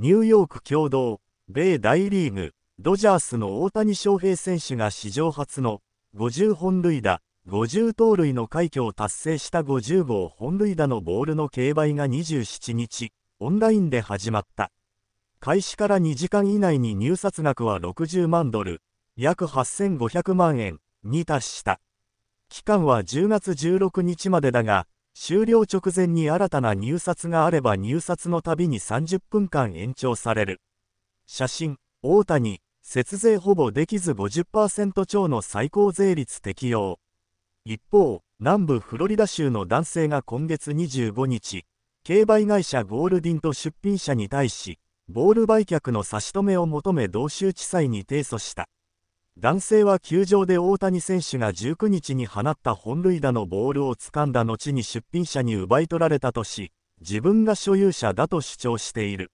ニューヨーク共同、米大リーグ、ドジャースの大谷翔平選手が史上初の50本塁打、50盗塁の快挙を達成した50号本塁打のボールの競売が27日、オンラインで始まった。開始から2時間以内に入札額は60万ドル、約8500万円に達した。期間は10月16日までだが、終了直前に新たな入札があれば入札のたびに30分間延長される。写真、大谷、節税ほぼできず50%超の最高税率適用。一方、南部フロリダ州の男性が今月25日、競売会社ゴールディンと出品者に対し、ボール売却の差し止めを求め同州地裁に提訴した。男性は球場で大谷選手が19日に放った本塁打のボールを掴んだ後に出品者に奪い取られたとし自分が所有者だと主張している